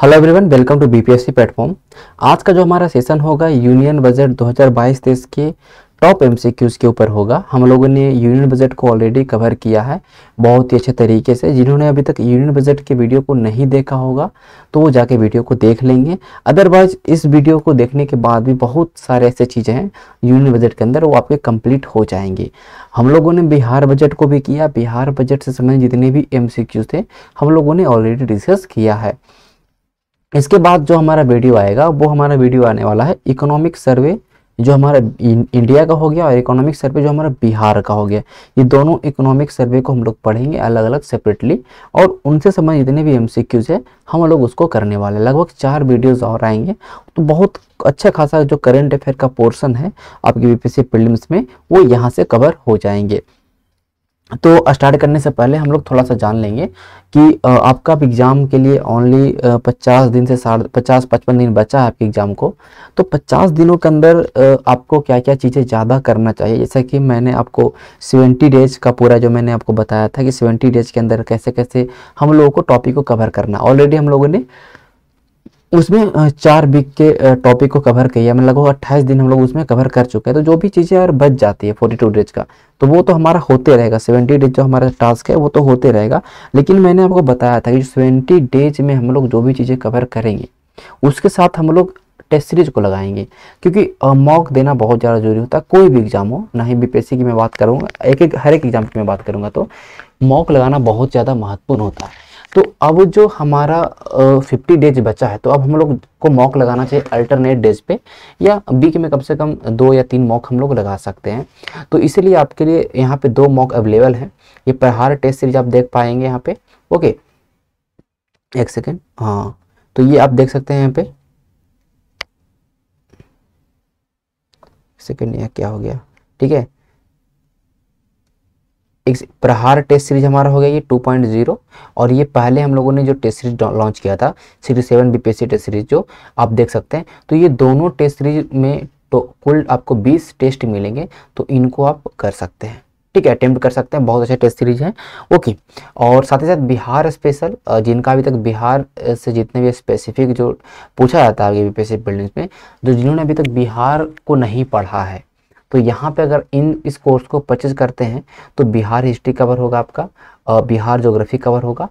hello everyone welcome to BPSC platform आज का जो हमारा सेशन होगा यूनियन बजट 2022 देश के टॉप एमसीक्यूज़ के ऊपर होगा हम लोगों ने यूनियन बजट को ऑलरेडी कवर किया है बहुत ही अच्छे तरीके से जिन्होंने अभी तक यूनियन बजट के वीडियो को नहीं देखा होगा तो वो जाके वीडियो को देख लेंगे अदरवाइज इस वीडियो को देखने के बाद भी बहुत सारे ऐसे चीज़ें हैं यूनियन बजट के अंदर वो आपके कंप्लीट हो जाएंगे हम लोगों ने बिहार बजट को भी किया बिहार बजट से संबंधित जितने भी एम थे हम लोगों ने ऑलरेडी डिस्कस किया है इसके बाद जो हमारा वीडियो आएगा वो हमारा वीडियो आने वाला है इकोनॉमिक सर्वे जो हमारा इंडिया का हो गया और इकोनॉमिक सर्वे जो हमारा बिहार का हो गया ये दोनों इकोनॉमिक सर्वे को हम लोग पढ़ेंगे अलग अलग सेपरेटली और उनसे संबंधित जितने भी एम है हम लोग उसको करने वाले हैं लगभग चार वीडियोज़ और आएंगे तो बहुत अच्छा खासा जो करेंट अफेयर का पोर्सन है आपके बीपीसी पी में वो यहाँ से कवर हो जाएंगे तो स्टार्ट करने से पहले हम लोग थोड़ा सा जान लेंगे कि आपका एग्ज़ाम के लिए ओनली 50 दिन से साढ़ पचास पचपन दिन बचा है आपके एग्ज़ाम को तो 50 दिनों के अंदर आपको क्या क्या चीज़ें ज़्यादा करना चाहिए जैसा कि मैंने आपको 70 डेज का पूरा जो मैंने आपको बताया था कि 70 डेज के अंदर कैसे कैसे हम लोगों को टॉपिक को कवर करना ऑलरेडी हम लोगों ने उसमें चार वीक के टॉपिक को कवर किया है मतलब अट्ठाईस दिन हम लोग उसमें कवर कर चुके हैं तो जो भी चीज़ें अगर बच जाती है फोर्टी टू डेज का तो वो तो हमारा होते रहेगा सेवेंटी डेज जो हमारा टास्क है वो तो होते रहेगा लेकिन मैंने आपको बताया था कि सेवेंटी डेज में हम लोग जो भी चीज़ें कवर करेंगे उसके साथ हम लोग टेस्ट सीरीज को लगाएंगे क्योंकि मॉक देना बहुत ज़्यादा जरूरी होता है कोई भी एग्ज़ाम हो ना ही बी की मैं बात करूँगा एक एक हर एक एग्ज़ाम की मैं बात करूँगा तो मॉक लगाना बहुत ज़्यादा महत्वपूर्ण होता है तो अब जो हमारा फिफ्टी डेज बचा है तो अब हम लोग को मॉक लगाना चाहिए अल्टरनेट डेज पे या वीक में कम से कम दो या तीन मॉक हम लोग लगा सकते हैं तो इसीलिए आपके लिए यहाँ पे दो मॉक अवेलेबल हैं ये प्रहार टेस्ट सीरीज आप देख पाएंगे यहाँ पे ओके एक सेकेंड हाँ तो ये आप देख सकते हैं यहाँ पे सेकेंड यहाँ क्या हो गया ठीक है एक प्रहार टेस्ट सीरीज हमारा हो गया ये 2.0 और ये पहले हम लोगों ने जो टेस्ट सीरीज लॉन्च किया था series seven B test series जो आप देख सकते हैं तो ये दोनों टेस्ट सीरीज में तो कुल आपको 20 टेस्ट मिलेंगे तो इनको आप कर सकते हैं ठीक है अटेम्प्ट कर सकते हैं बहुत अच्छा टेस्ट सीरीज है ओके और साथ ही साथ बिहार स्पेशल जिनका अभी तक बिहार से जितने भी स्पेसिफिक जो पूछा जाता है आगे बीपीएससी बिल्डिंग्स में जो जिन्होंने अभी तक बिहार को नहीं पढ़ा है तो यहाँ पे अगर इन इस कोर्स को परचेज करते हैं तो बिहार हिस्ट्री कवर होगा आपका बिहार जोग्राफी कवर होगा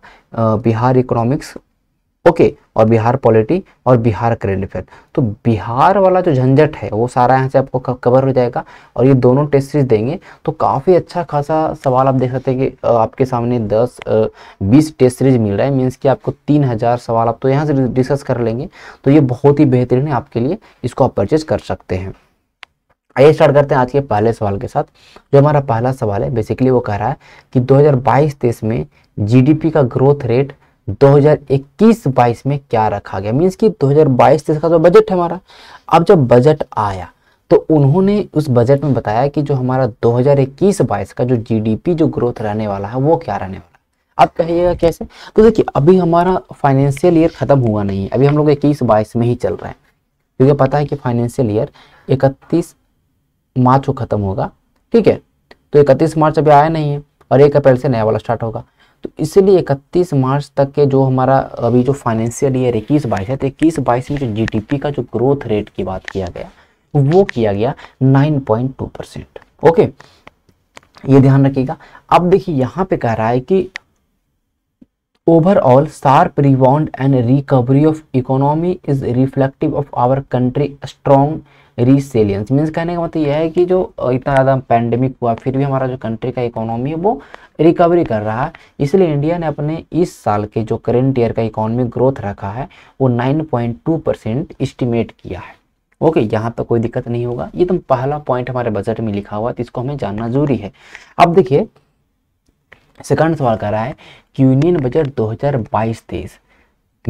बिहार इकोनॉमिक्स ओके और बिहार पॉलिटी और बिहार करेंट अफेयर तो बिहार वाला जो झंझट है वो सारा यहाँ से आपको कवर हो जाएगा और ये दोनों टेस्ट सीरीज देंगे तो काफ़ी अच्छा खासा सवाल आप देख सकते हैं कि आपके सामने 10 20 टेस्ट सीरीज मिल रहा है मीन्स कि आपको 3000 सवाल आप तो यहाँ से डिस्कस कर लेंगे तो ये बहुत ही बेहतरीन है आपके लिए इसको आप परचेज कर सकते हैं आइए स्टार्ट करते हैं आज के पहले सवाल के साथ जो हमारा पहला सवाल है बेसिकली वो कह रहा है कि 2022-23 में जीडीपी का ग्रोथ रेट 2021-22 में क्या रखा गया मीन्स कि 2022-23 का जो बजट है हमारा अब जब बजट आया तो उन्होंने उस बजट में बताया कि जो हमारा 2021-22 का जो जीडीपी जो ग्रोथ रहने वाला है वो क्या रहने वाला आप कहिएगा कैसे तो देखिए अभी हमारा फाइनेंशियल ईयर ख़त्म हुआ नहीं है अभी हम लोग इक्कीस बाईस में ही चल रहे हैं क्योंकि पता है कि फाइनेंशियल ईयर इकतीस मार्च को खत्म होगा ठीक है तो इकतीस मार्च अभी आया नहीं है और एक अप्रैल से नया वाला स्टार्ट होगा तो इसलिए इकतीस मार्च तक के जो हमारा अभी जो फाइनेंशियल ईयर इक्कीस बाईस है तो इक्कीस बाईस में जो जीडीपी का जो ग्रोथ रेट की बात किया गया वो किया गया 9.2 परसेंट ओके ये ध्यान रखिएगा अब देखिए यहां पे कह रहा है कि ओवरऑल सार rebound and recovery of economy is reflective of our country strong resilience means कहने का मतलब यह है कि जो इतना ज़्यादा पैंडमिक हुआ फिर भी हमारा जो कंट्री का इकोनॉमी है वो रिकवरी कर रहा है इसलिए इंडिया ने अपने इस साल के जो करेंट ईयर का इकोनॉमिक ग्रोथ रखा है वो टू परसेंट इस्टीमेट किया है ओके okay, यहाँ पर तो कोई दिक्कत नहीं होगा ये तो पहला पॉइंट हमारे बजट में लिखा हुआ है तो इसको हमें जानना जरूरी है अब देखिए सेकंड सवाल कर रहा है कि यूनियन बजट 2022 हजार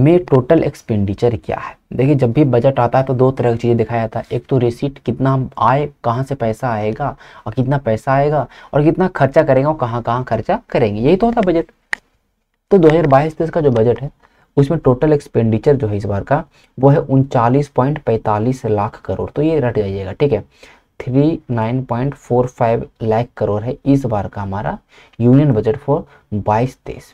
में टोटल एक्सपेंडिचर क्या है देखिए जब भी बजट आता है तो दो तरह की चीज़ें दिखाया जाता है एक तो रिसीट कितना आए कहाँ से पैसा आएगा और कितना पैसा आएगा और कितना खर्चा करेंगे और कहाँ कहाँ खर्चा करेंगे यही तो होता है बजट तो दो हज़ार का जो बजट है उसमें टोटल एक्सपेंडिचर जो है इस बार का वो है उनचालीस पॉइंट पैंतालीस लाख करोड़ तो ये रट जाइएगा ठीक है three nine point four five lakh crore है इस बार का हमारा यूनियन बजट फॉर बाईस तेईस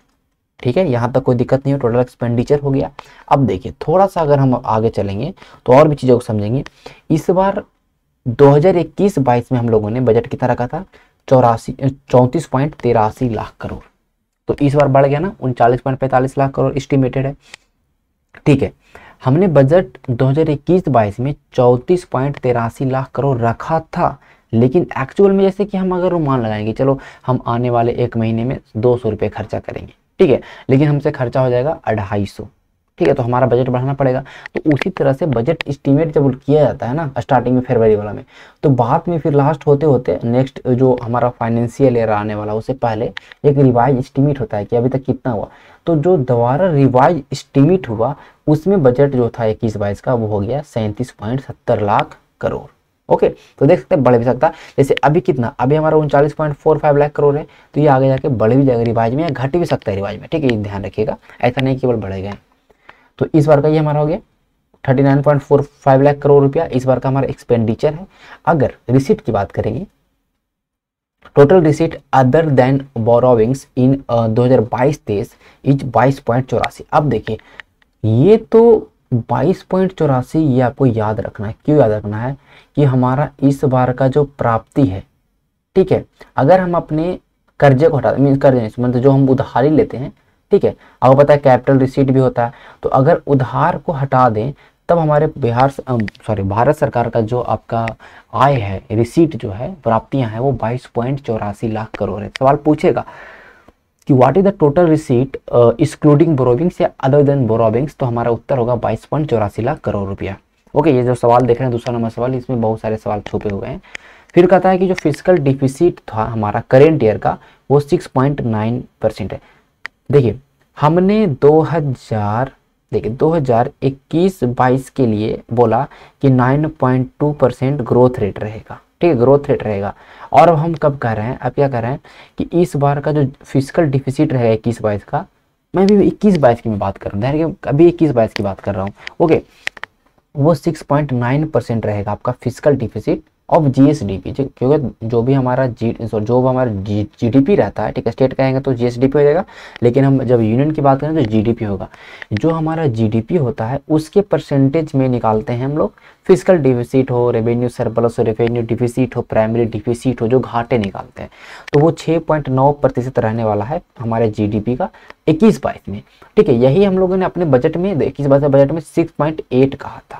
ठीक है यहाँ तक कोई दिक्कत नहीं है टोटल एक्सपेंडिचर हो गया अब देखिए थोड़ा सा अगर हम आगे चलेंगे तो और भी चीज़ों को समझेंगे इस बार 2021-22 में हम लोगों ने बजट कितना रखा था चौरासी चौंतीस पॉइंट लाख करोड़ तो इस बार बढ़ गया ना उनचालीस पॉइंट पैंतालीस लाख करोड़ एस्टिमेटेड है ठीक है हमने बजट 2021-22 में चौंतीस पॉइंट लाख करोड़ रखा था लेकिन एक्चुअल में जैसे कि हम अगर रुमान लगाएंगे चलो हम आने वाले एक महीने में दो सौ रुपये खर्चा करेंगे ठीक है लेकिन हमसे खर्चा हो जाएगा अढ़ाई ठीक है तो हमारा बजट बढ़ाना पड़ेगा तो उसी तरह से बजट इस्टीमेट जब किया जाता है ना स्टार्टिंग में फरवरी वाला में तो बाद में फिर लास्ट होते होते नेक्स्ट जो हमारा फाइनेंशियल ईयर आने वाला उससे पहले एक रिवाइज इस्टीमेट होता है कि अभी तक कितना हुआ तो जो दोबारा रिवाइज इस्टीमेट हुआ उसमें बजट जो था इक्कीस बाईस का वो हो गया सैंतीस लाख करोड़ ओके तो देख सकते हैं बढ़ भी सकता है जैसे अभी कितना अभी हमारा उनचालीस point four five lakh crore है तो ये आगे जाके बढ़ भी जाएगा रिवाज में या घट भी सकता है रिवाज में ठीक है ये ध्यान रखिएगा ऐसा नहीं केवल बढ़ेगा तो इस बार का ये हमारा हो गया thirty nine point four five lakh crore रुपया इस बार का हमारा एक्सपेंडिचर है अगर रिसिप्ट की बात करेंगे total receipt other than borrowings in दो हजार बाईस तेईस इज बाईस पॉइंट चौरासी अब देखिए ये तो बाईस पॉइंट चौरासी ये आपको याद रखना है क्यों याद रखना है कि हमारा इस बार का जो प्राप्ति है ठीक है अगर हम अपने कर्जे को हटा मीन कर्जे मतलब जो हम उधारी लेते हैं ठीक है आपको पता है कैपिटल रिसीट भी होता है तो अगर उधार को हटा दें तब हमारे बिहार सॉरी भारत सरकार का जो आपका आय है रिसीट जो है प्राप्तियां हैं वो बाईस पॉइंट चौरासी लाख करोड़ है सवाल पूछेगा कि what is the total receipt excluding borrowings या अदर देन बोरोबिंग्स तो हमारा उत्तर होगा बाईस पॉइंट चौरासी लाख करोड़ रुपया ओके ये जो सवाल देख रहे हैं दूसरा नंबर सवाल इसमें बहुत सारे सवाल छुपे हुए हैं फिर कहता है कि जो फिजिकल डिफिसिट था हमारा करेंट ईयर का वो सिक्स पॉइंट नाइन परसेंट है देखिए हमने दो हजार देखिए दो हजार इक्कीस बाईस के लिए बोला कि nine point two percent growth rate रहेगा ठीक है ग्रोथ रेट रहेगा और अब हम कब कह रहे हैं अब क्या कह रहे हैं कि इस बार का जो फिजिकल डिफिसिट रहेगा इक्कीस बाईस का मैं भी इक्कीस बाईस की बात कर रहा हूँ अभी इक्कीस बाईस की बात कर रहा हूँ ओके वो सिक्स पॉइंट नाइन परसेंट रहेगा आपका फिजिकल डिफिसिट ऑफ जीएसडीपी क्योंकि जो भी हमारा जी सॉरी जो भी हमारा जीडीपी रहता है ठीक है स्टेट कहेंगे तो जीएसडीपी हो जाएगा लेकिन हम जब यूनियन की बात करें तो जीडीपी होगा जो हमारा जीडीपी होता है उसके परसेंटेज में निकालते हैं हम लोग फिजिकल डिफिसिट हो रेवेन्यू सरप्लस हो रेवेन्यू डिफिसिट हो प्राइमरी डिफिसिट हो जो घाटे निकालते हैं तो वो छः पॉइंट नौ प्रतिशत रहने वाला है हमारे पी का इक्कीस बाईस में ठीक है यही हम लोगों ने अपने बजट में इक्कीस बाईस बजट में सिक्स पॉइंट एट कहा था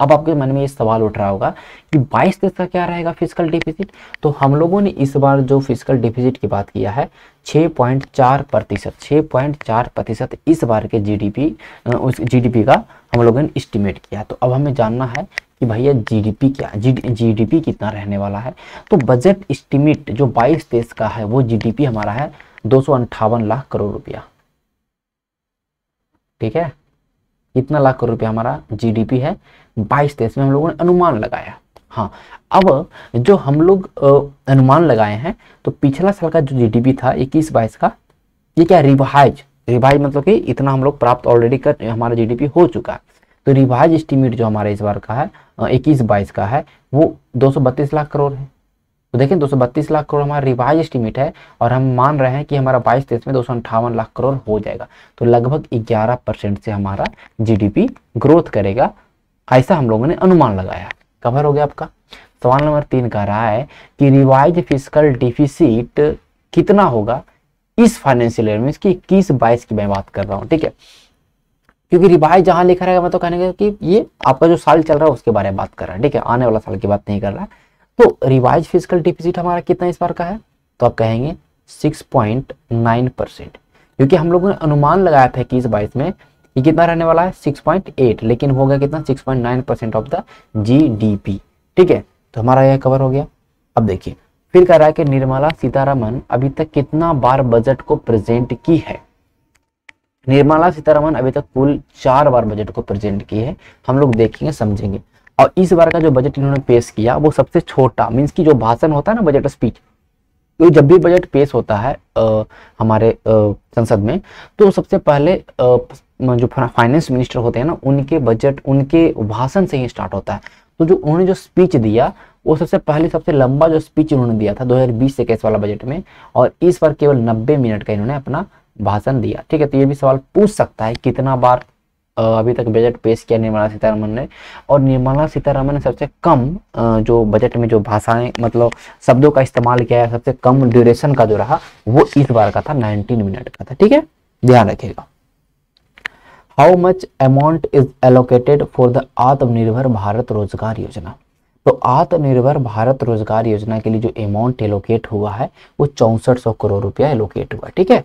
अब आपके मन में ये सवाल उठ रहा होगा कि 22 तेईस का क्या रहेगा फिजिकल डिफिजिट तो हम लोगों ने इस बार जो फिजिकल डिफिजिट की बात किया है 6.4 प्रतिशत छः प्रतिशत इस बार के जीडीपी उस जीडीपी का हम लोगों ने इस्टीमेट किया तो अब हमें जानना है कि भैया जीडीपी क्या जी जीडीपी कितना रहने वाला है तो बजट इस्टीमेट जो बाईस तेईस का है वो जी हमारा है दो लाख करोड़ रुपया ठीक है कितना लाख करोड़ रुपया हमारा जीडीपी है बाईस देश में हम लोगों ने अनुमान लगाया हाँ अब जो हम लोग अनुमान लगाए हैं तो पिछला साल का जो जीडीपी था इक्कीस बाईस का ये क्या रिवाइज रिवाइज मतलब कि इतना हम लोग प्राप्त ऑलरेडी कर हमारा जीडीपी हो चुका है तो रिवाइज एस्टीमेट जो हमारा इस बार का है इक्कीस बाईस का है वो दो लाख करोड़ है तो देखें दो लाख करोड़ हमारा रिवाइज एस्टिमेट है और हम मान रहे हैं कि हमारा बाईस तेईस में दो लाख करोड़ हो जाएगा तो लगभग ग्यारह परसेंट से हमारा जीडीपी ग्रोथ करेगा ऐसा हम लोगों ने अनुमान लगाया कवर हो गया आपका सवाल नंबर तीन कह रहा है कि रिवाइज फिजिकल डिफिसिट कितना होगा इस फाइनेंशियल ईयर में इसकी इक्कीस बाईस की मैं बात कर रहा हूँ ठीक है क्योंकि रिवाइज जहां लिखा रहेगा मैं तो कहने का कि ये आपका जो साल चल रहा है उसके बारे में बात कर रहा है ठीक है आने वाला साल की बात नहीं कर रहा है तो रिवाइज फिजिकल डिफिजिट हमारा कितना इस बार का है तो आप कहेंगे 6.9 परसेंट क्योंकि हम लोगों ने अनुमान लगाया था इक्कीस बाईस में ये कितना रहने वाला है 6.8 लेकिन हो गया कितना 6.9 परसेंट ऑफ द जीडीपी ठीक है तो हमारा यह कवर हो गया अब देखिए फिर कह रहा है कि निर्मला सीतारमन अभी तक कितना बार बजट को प्रेजेंट की है निर्मला सीतारमन अभी तक कुल चार बार बजट को प्रेजेंट की है हम लोग देखेंगे समझेंगे और इस बार का जो बजट इन्होंने पेश किया वो सबसे छोटा मीन्स की जो भाषण होता है ना बजट स्पीच तो जब भी बजट पेश होता है आ, हमारे आ, संसद में तो सबसे पहले आ, जो फाइनेंस मिनिस्टर होते हैं ना उनके बजट उनके भाषण से ही स्टार्ट होता है तो जो उन्होंने जो स्पीच दिया वो सबसे पहले सबसे लंबा जो स्पीच उन्होंने दिया था 2020 से इक्कीस वाला बजट में और इस बार केवल 90 मिनट का इन्होंने अपना भाषण दिया ठीक है तो ये भी सवाल पूछ सकता है कितना बार अभी तक बजट पेश किया निर्मला सीतारमन ने और निर्मला सीतारमन ने सबसे कम जो बजट में जो भाषाएं मतलब शब्दों का इस्तेमाल किया है सबसे कम ड्यूरेशन का जो रहा वो इस बार का था नाइनटीन मिनट का था ठीक है ध्यान रखिएगा how much amount is allocated for the Aatmanirbhar Bharat रोजगार योजना तो आत्मनिर्भर भारत रोजगार योजना के लिए जो अमाउंट एलोकेट हुआ है वो चौसठ सौ करोड़ रुपया एलोकेट हुआ ठीक है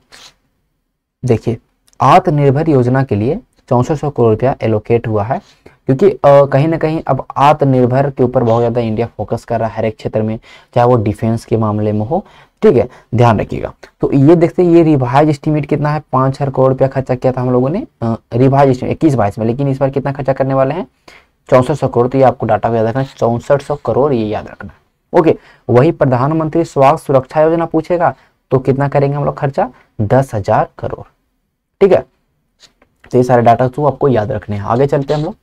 देखिए आत्मनिर्भर योजना के लिए चौंसठ सौ करोड़ रुपया एलोकेट हुआ है क्योंकि कहीं ना कहीं अब आत्मनिर्भर के ऊपर बहुत ज़्यादा इंडिया फोकस कर रहा है हर एक क्षेत्र में चाहे वो डिफेंस के मामले में हो ठीक है ध्यान रखिएगा तो ये देखते हैं ये रिवाइज एस्टिमेट कितना है पांच हज़ार करोड़ रुपया खर्चा किया था हम लोगों ने रिवाइज एस्टिमेट इक्कीस बाईस में लेकिन इस बार कितना खर्चा करने वाले हैं चौंसठ सौ करोड़ तो ये आपको डाटा को याद रखना चौंसठ सौ करोड़ ये याद रखना ओके वही प्रधानमंत्री स्वास्थ्य सुरक्षा योजना पूछेगा तो कितना करेंगे हम लोग खर्चा दस हजार करोड़ ठीक है तो ये सारे डाटा तो आपको याद रखने हैं आगे चलते हैं हम लोग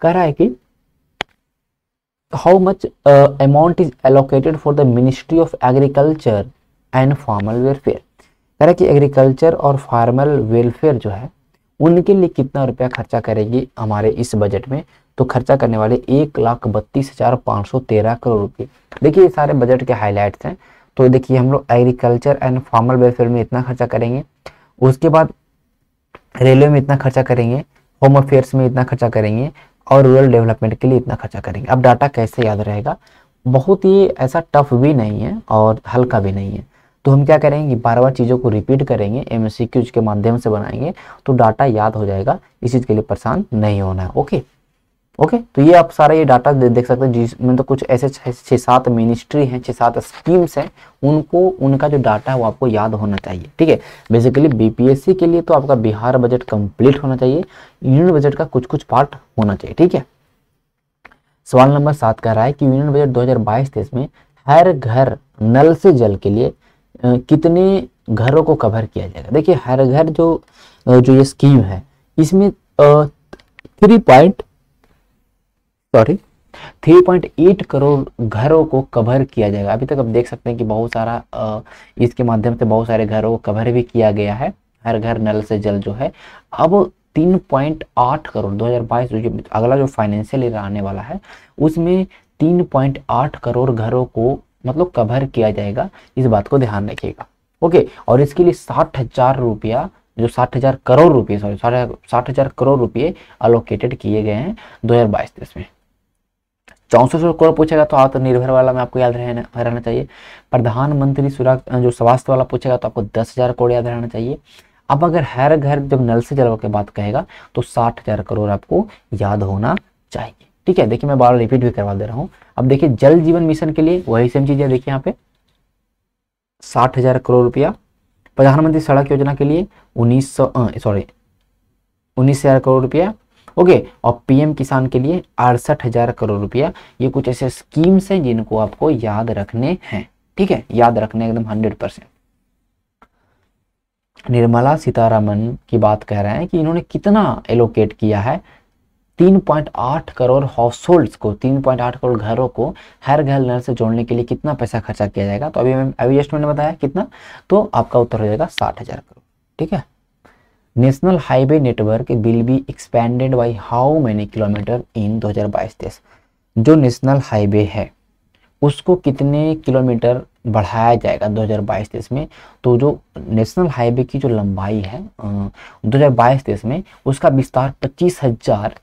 कह रहा है कि how much amount is allocated for the ministry of agriculture and farmers welfare कह रहा है कि एग्रीकल्चर और फार्मर वेलफेयर जो है उनके लिए कितना रुपया खर्चा करेगी हमारे इस बजट में तो खर्चा करने वाले एक लाख बत्तीस हज़ार पाँच सौ तेरह करोड़ रुपये देखिए ये सारे बजट के हाईलाइट्स हैं तो देखिए हम लोग एग्रीकल्चर एंड फार्मल वेलफेयर में इतना खर्चा करेंगे उसके बाद रेलवे में इतना खर्चा करेंगे होम अफेयर्स में इतना खर्चा करेंगे और रूरल डेवलपमेंट के लिए इतना खर्चा करेंगे अब डाटा कैसे याद रहेगा बहुत ही ऐसा टफ भी नहीं है और हल्का भी नहीं है तो हम क्या करेंगे बार बार चीज़ों को रिपीट करेंगे एम के माध्यम से बनाएंगे तो डाटा याद हो जाएगा इस चीज़ के लिए परेशान नहीं होना है ओके ओके तो ये आप सारा ये डाटा दे, देख सकते हैं जिसमें तो कुछ ऐसे छः सात मिनिस्ट्री हैं छः सात स्कीम्स हैं उनको उनका जो डाटा है वो आपको याद होना चाहिए ठीक है बेसिकली बीपीएससी के लिए तो आपका बिहार बजट कंप्लीट होना चाहिए यूनियन बजट का कुछ कुछ पार्ट होना चाहिए ठीक है सवाल नंबर सात कह रहा है कि यूनियन बजट दो हजार में हर घर नल से जल के लिए कितने घरों को कवर किया जाएगा देखिए हर घर जो जो ये स्कीम है इसमें थ्री पॉइंट सॉरी 3.8 करोड़ घरों को कवर किया जाएगा अभी तक आप देख सकते हैं कि बहुत सारा इसके माध्यम से बहुत सारे घरों को कवर भी किया गया है हर घर नल से जल जो है अब 3.8 करोड़ 2022 जो अगला जो फाइनेंशियल ईयर आने वाला है उसमें 3.8 करोड़ घरों को मतलब कवर किया जाएगा इस बात को ध्यान रखिएगा ओके और इसके लिए साठ हजार रुपया जो साठ हजार करोड़ रुपये सॉरी साठ हजार करोड़ रुपये अलोकेटेड किए गए हैं दो हजार बाईस में चौंसठ सौ करोड़ पूछेगा तो आत्मनिर्भर तो वाला में आपको याद रहना रहना चाहिए प्रधानमंत्री सुरक्षा जो स्वास्थ्य वाला पूछेगा तो आपको दस हज़ार करोड़ याद रहना चाहिए अब अगर हर घर जब नल से जल के बात कहेगा तो साठ हज़ार करोड़ आपको याद होना चाहिए ठीक है देखिए मैं बार रिपीट भी करवा दे रहा हूँ अब देखिए जल जीवन मिशन के लिए वही सेम चीज़ है देखिए यहाँ पे साठ हज़ार करोड़ रुपया प्रधानमंत्री सड़क योजना के लिए उन्नीस सौ सॉरी उन्नीस हज़ार करोड़ रुपया ओके और पीएम किसान के लिए अड़सठ हजार करोड़ रुपया ये कुछ ऐसे स्कीम्स हैं जिनको आपको याद रखने हैं ठीक है याद रखने एकदम हंड्रेड परसेंट निर्मला सीतारामन की बात कह रहे हैं कि इन्होंने कितना एलोकेट किया है 3.8 करोड़ हाउस होल्ड्स को 3.8 करोड़ घरों को हर घर नल से जोड़ने के लिए कितना पैसा खर्चा किया जाएगा तो अभी अभी जस्ट मैंने बताया कितना तो आपका उत्तर हो जाएगा साठ हजार करोड़ ठीक है national highway network will be expanded by how many kilometre in 2022 तेईस जो नेशनल हाईवे है उसको कितने किलोमीटर बढ़ाया जाएगा 2022 तेईस में तो जो नेशनल हाईवे की जो लंबाई है 2022 तेईस में उसका विस्तार पच्चीस हजार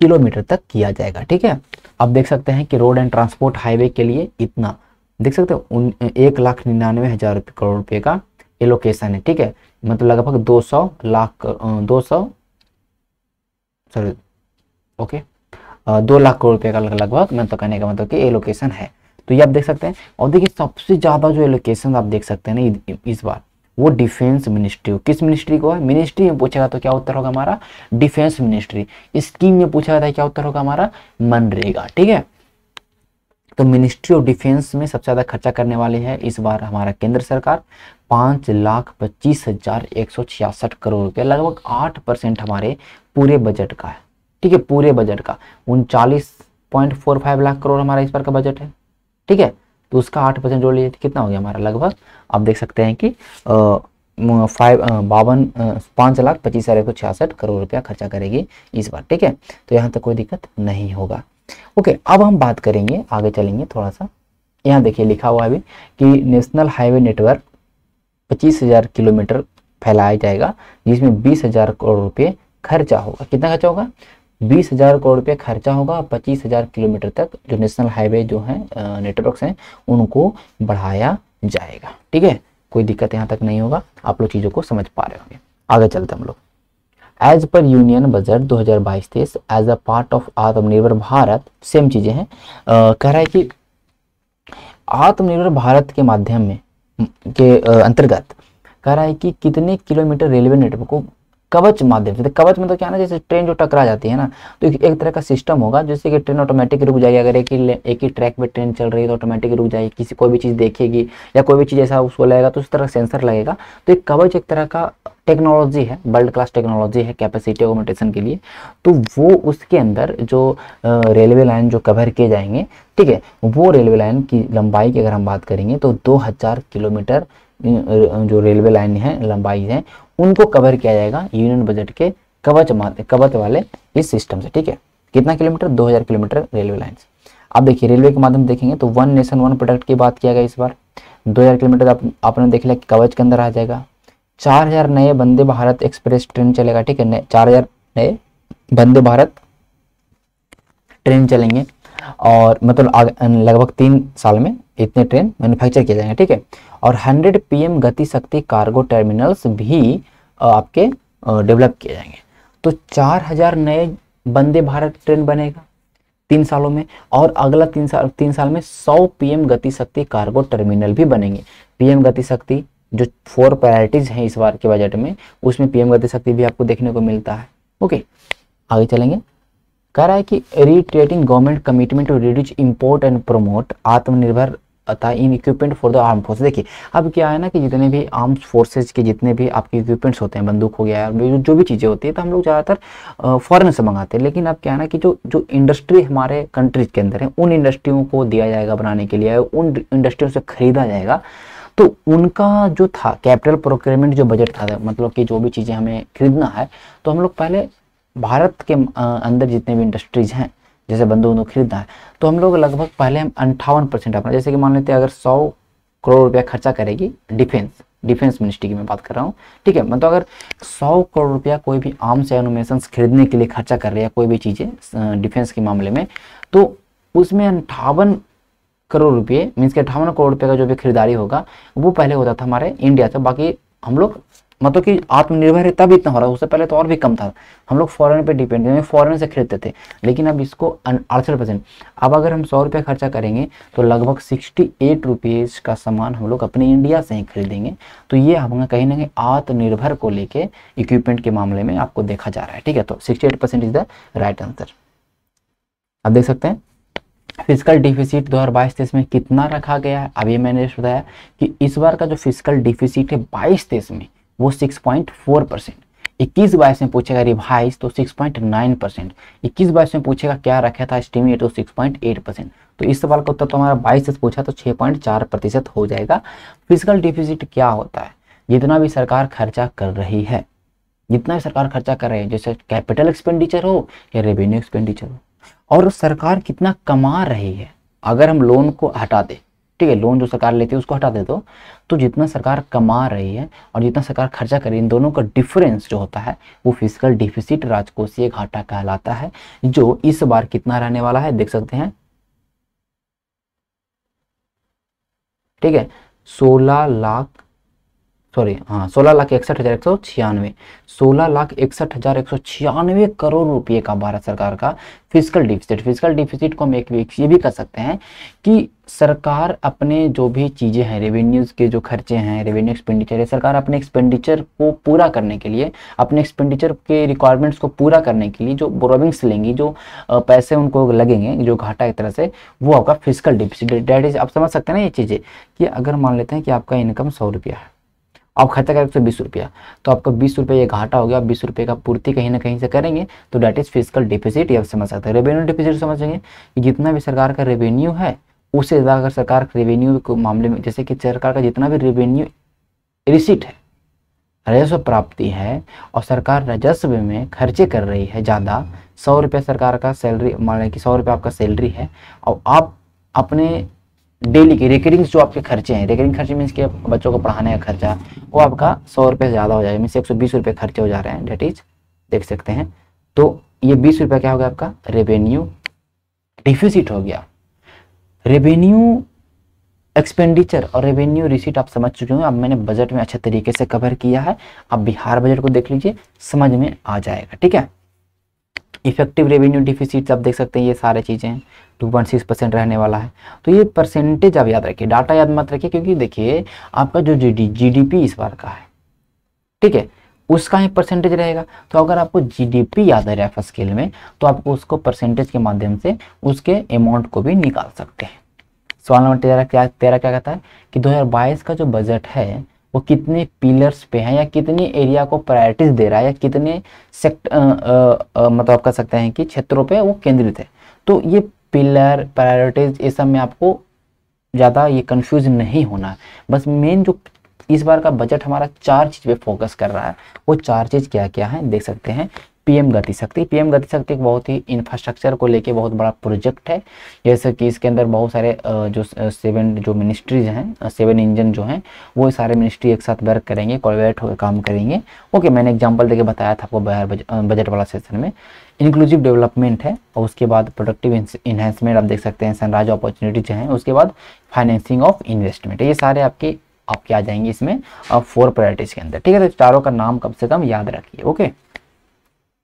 किलोमीटर तक किया जाएगा ठीक है अब देख सकते हैं कि रोड एंड ट्रांसपोर्ट हाईवे के लिए इतना देख सकते हो एक लाख निन्यानवे हजार करोड़ रुपये का एलोकेशन है ठीक है मतलब लगभग 200 लाख दो सौ सॉरी ओके दो लाख करोड़ रुपए का लगभग मतलब कहने का मतलब कि ये लोकेशन है तो ये आप देख सकते हैं और देखिए सबसे ज़्यादा जो लोकेशन आप देख सकते हैं ना इस बार वो डिफेंस मिनिस्ट्री किस मिनिस्ट्री को है मिनिस्ट्री में पूछेगा तो क्या उत्तर होगा हमारा डिफेंस मिनिस्ट्री स्कीम में पूछा जाता है क्या उत्तर होगा हमारा मनरेगा ठीक है तो मिनिस्ट्री ऑफ डिफेंस में सबसे ज़्यादा खर्चा करने वाले हैं इस बार हमारा केंद्र सरकार पाँच लाख पच्चीस हज़ार एक सौ छियासठ करोड़ रुपये लगभग आठ परसेंट हमारे पूरे बजट का है ठीक है पूरे बजट का उनचालीस point four five lakh crore हमारा इस बार का बजट है ठीक है तो उसका आठ परसेंट जोड़ लीजिए कितना हो गया हमारा लगभग आप देख सकते हैं कि फाइव बावन पाँच लाख पच्चीस हज़ार एक सौ छियासठ करोड़ रुपया खर्चा करेगी इस बार ठीक है तो यहाँ तक कोई दिक्कत नहीं होगा ओके अब हम बात करेंगे आगे चलेंगे थोड़ा सा यहाँ देखिए लिखा हुआ है कि नेशनल हाईवे नेटवर्क पच्चीस हज़ार किलोमीटर फैलाया जाएगा जिसमें बीस हज़ार करोड़ रुपये खर्चा होगा कितना खर्चा होगा बीस हज़ार करोड़ रुपये खर्चा होगा पच्चीस हज़ार किलोमीटर तक जो नेशनल हाईवे जो हैं नेटवर्क्स हैं उनको बढ़ाया जाएगा ठीक है कोई दिक्कत यहाँ तक नहीं होगा आप लोग चीज़ों को समझ पा रहे होंगे आगे चलते हम लोग एज पर यूनियन बजट 2022 तेईस एज अ पार्ट ऑफ आत्मनिर्भर भारत सेम चीज़ें हैं कह रहा है कि आत्मनिर्भर भारत के माध्यम में के अंतर्गत कह रहा है कि कितने किलोमीटर रेलवे नेटवर्क को कवच माध्यम से तो कवच में तो क्या ना जैसे ट्रेन जो टकरा जाती है ना तो एक तरह का सिस्टम होगा जैसे कि ट्रेन ऑटोमेटिक रुक जाएगी अगर एक ही एक ही ट्रैक पे ट्रेन चल रही है तो ऑटोमेटिक रुक जाएगी किसी कोई भी चीज़ देखेगी या कोई भी चीज़ ऐसा उसको लगेगा तो उस तरह सेंसर लगेगा तो एक कवच एक तरह का टेक्नोलॉजी है वर्ल्ड क्लास टेक्नोलॉजी है कैपेसिटी ऑगोमेंटेशन के लिए तो वो उसके अंदर जो रेलवे लाइन जो कवर किए जाएंगे ठीक है वो रेलवे लाइन की लंबाई की अगर हम बात करेंगे तो हजार किलोमीटर जो रेलवे लाइन है लंबाई है उनको कवर किया जाएगा यूनियन बजट के कवच कवच वाले इस सिस्टम से ठीक है कितना किलोमीटर 2000 किलोमीटर रेलवे लाइन आप देखिए रेलवे के माध्यम देखेंगे तो वन नेशन वन प्रोडक्ट की बात किया गया इस बार 2000 किलोमीटर आप, आपने देख लिया कवच के अंदर आ जाएगा 4000 नए वंदे भारत एक्सप्रेस ट्रेन चलेगा ठीक है चार हजार नए वंदे भारत ट्रेन चलेंगे और मतलब लगभग तीन साल में इतने ट्रेन मैन्युफैक्चर किए जाएंगे ठीक है और 100 पीएम गति शक्ति कार्गो टर्मिनल्स भी आपके डेवलप किए जाएंगे तो 4000 नए वंदे भारत ट्रेन बनेगा तीन सालों में और अगला तीन साल तीन साल में 100 पीएम गति शक्ति कार्गो टर्मिनल भी बनेंगे पीएम गति शक्ति जो फोर प्रायोरिटीज हैं इस बार के बजट में उसमें पीएम गति शक्ति भी आपको देखने को मिलता है ओके आगे चलेंगे कह रहा है कि reiterating government commitment to reduce import and promote aatmanirbharta in equipment for the arm force देखिए अब क्या है ना कि जितने भी आर्म फोर्सेज के जितने भी आपके इक्विपमेंट्स होते हैं बंदूक हो गया जो, जो भी चीज़ें होती है तो हम लोग ज़्यादातर फॉरन से मंगाते हैं लेकिन अब क्या है ना कि जो जो इंडस्ट्री हमारे कंट्रीज के अंदर है उन इंडस्ट्रियों को दिया जाएगा बनाने के लिए उन इंडस्ट्रियों से खरीदा जाएगा तो उनका जो था कैपिटल प्रोक्योरमेंट जो बजट था मतलब कि जो भी चीज़ें हमें खरीदना है तो हम लोग पहले भारत के अंदर जितने भी इंडस्ट्रीज हैं जैसे बंधु उन्होंने खरीदना है तो हम लोग लगभग पहले हम अंठावन परसेंट अपना जैसे कि मान लेते हैं अगर सौ करोड़ रुपया खर्चा करेगी डिफेंस डिफेंस मिनिस्ट्री की मैं बात कर रहा हूँ ठीक है मतलब अगर सौ करोड़ रुपया कोई भी आर्म्स या एनोमेशन खरीदने के लिए खर्चा कर रहे हैं कोई भी चीज़ें डिफेंस के मामले में तो उसमें अंठावन करोड़ रुपये मीन्स के अठावन करोड़ रुपये का जो भी खरीदारी होगा वो पहले होता था हमारे इंडिया से बाकी हम लोग मतलब कि आत्मनिर्भर है तब इतना हो रहा है उससे पहले तो और भी कम था हम लोग फॉरेन पे डिपेंड थे फॉरेन से खरीदते थे लेकिन अब इसको अड़सठ परसेंट अब अगर हम सौ रुपये खर्चा करेंगे तो लगभग सिक्सटी एट रुपीज़ का सामान हम लोग अपने इंडिया से ही खरीदेंगे तो ये हम कहीं ना कहीं आत्मनिर्भर को लेके इक्विपमेंट के मामले में आपको देखा जा रहा है ठीक है तो sixty is the right answer आप देख सकते हैं फिजिकल डिफिसिट 2022-23 में कितना रखा गया है अभी मैंने बताया कि इस बार का जो फिजिकल डिफिसिट है 22 तेईस में वो सिक्स पॉइंट फोर परसेंट इक्कीस बाईस में पूछेगा रिवाइज तो सिक्स पॉइंट नाइन परसेंट इक्कीस बाईस में पूछेगा क्या रखा था एस्टिमेट तो 6.8 एट परसेंट तो इस सवाल का उत्तर तो हमारा बाईस से पूछा तो 6.4 पॉइंट चार प्रतिशत हो जाएगा फिजिकल डिफिजिट क्या होता है जितना भी सरकार खर्चा कर रही है जितना भी सरकार खर्चा कर रही है जैसे कैपिटल एक्सपेंडिचर हो या रेवेन्यू एक्सपेंडिचर हो और सरकार कितना कमा रही है अगर हम लोन को हटा दें ठीक है लोन जो सरकार लेती है उसको हटा दे दो तो, तो जितना सरकार कमा रही है और जितना सरकार खर्चा कर रही है इन दोनों का डिफरेंस जो होता है वो फिजिकल डिफिसिट राजकोषीय घाटा कहलाता है जो इस बार कितना रहने वाला है देख सकते हैं ठीक है सोलह लाख सॉरी हाँ सोलह लाख इकसठ हज़ार एक सौ छियानवे सोलह लाख इकसठ हज़ार एक सौ छियानवे करोड़ रुपए का भारत सरकार का फिजिकल डिफिसिट फिजिकल डिफिसिट को हम एक ये भी कर सकते हैं कि सरकार अपने जो भी चीज़ें हैं रेवेन्यूज़ के जो खर्चे हैं रेवेन्यू एक्सपेंडिचर है सरकार अपने एक्सपेंडिचर को पूरा करने के लिए अपने एक्सपेंडिचर के रिक्वायरमेंट्स को पूरा करने के लिए जो बोरोविंग्स लेंगी जो पैसे उनको लगेंगे जो घाटा एक तरह से वो आपका फिजिकल डिफिसिट डेट इज आप समझ सकते हैं ना ये चीज़ें कि अगर मान लेते हैं कि आपका इनकम सौ रुपया है आप खर्चा करेंगे एक सौ बीस रुपया तो आपका बीस रुपये ये घाटा हो गया आप बीस रुपये का पूर्ति कहीं ना कहीं से करेंगे तो डैट इज फिजिकल डिफिजिट या समझ सकते हैं रेवेन्यू डिफिजिट समझेंगे कि जितना भी सरकार का रेवेन्यू है उससे ज़्यादा अगर सरकार रेवेन्यू के मामले में जैसे कि सरकार का जितना भी रेवेन्यू रिसिट है राजस्व प्राप्ति है और सरकार राजस्व में खर्चे कर रही है ज़्यादा सौ रुपये सरकार का सैलरी मान लें कि सौ रुपये आपका सैलरी है और आप अपने डेली के रिकरिंग जो आपके खर्चे हैं रिकरिंग खर्चे मीन्स के बच्चों को पढ़ाने का खर्चा वो आपका सौ रुपये से ज़्यादा हो जाएगा मीन्स एक सौ बीस रुपये खर्चे हो जा रहे हैं डेट इज देख सकते हैं तो ये बीस रुपये क्या हो गया आपका रेवेन्यू डिफिसिट हो गया रेवेन्यू एक्सपेंडिचर और रेवेन्यू रिसीट आप समझ चुके होंगे अब मैंने बजट में अच्छे तरीके से कवर किया है आप बिहार बजट को देख लीजिए समझ में आ जाएगा ठीक है इफेक्टिव रेवेन्यू डिफिसिट आप देख सकते हैं ये सारे चीज़ें 2.6 परसेंट रहने वाला है तो ये परसेंटेज आप याद रखिए डाटा याद मत रखिए क्योंकि देखिए आपका जो जीडीपी इस बार का है ठीक है उसका ही परसेंटेज रहेगा तो अगर आपको जीडीपी याद है रेफर स्केल में तो आपको उसको परसेंटेज के माध्यम से उसके अमाउंट को भी निकाल सकते हैं सवाल नंबर तेरह क्या तेरह क्या कहता है कि दो का जो बजट है वो कितने पिलर्स पे है या कितने एरिया को प्रायोरिटीज दे रहा है या कितने सेक्ट आ, आ, आ, मतलब आप कह सकते हैं कि क्षेत्रों पे वो केंद्रित है तो ये पिलर प्रायोरिटीज ये सब में आपको ज़्यादा ये कंफ्यूज नहीं होना बस मेन जो इस बार का बजट हमारा चार चीज़ पे फोकस कर रहा है वो चार चीज़ क्या क्या है देख सकते हैं पीएम गति शक्ति पीएम गति शक्ति एक बहुत ही इंफ्रास्ट्रक्चर को लेके बहुत बड़ा प्रोजेक्ट है जैसे कि इसके अंदर बहुत सारे जो सेवन जो मिनिस्ट्रीज हैं सेवन इंजन जो हैं वो सारे मिनिस्ट्री एक साथ वर्क करेंगे कोलेबरेट होकर काम करेंगे ओके मैंने एग्जांपल देके बताया था आपको बाहर बजट वाला सेशन में इंक्लूसिव डेवलपमेंट है और उसके बाद प्रोडक्टिव इन्हेंसमेंट आप देख सकते हैं सनराइज अपॉर्चुनिटीज हैं उसके बाद फाइनेंसिंग ऑफ इन्वेस्टमेंट ये सारे आपके आपके आ जाएंगे इसमें फोर प्रायोरिटीज के अंदर ठीक है तो चारों का नाम कम से कम याद रखिए ओके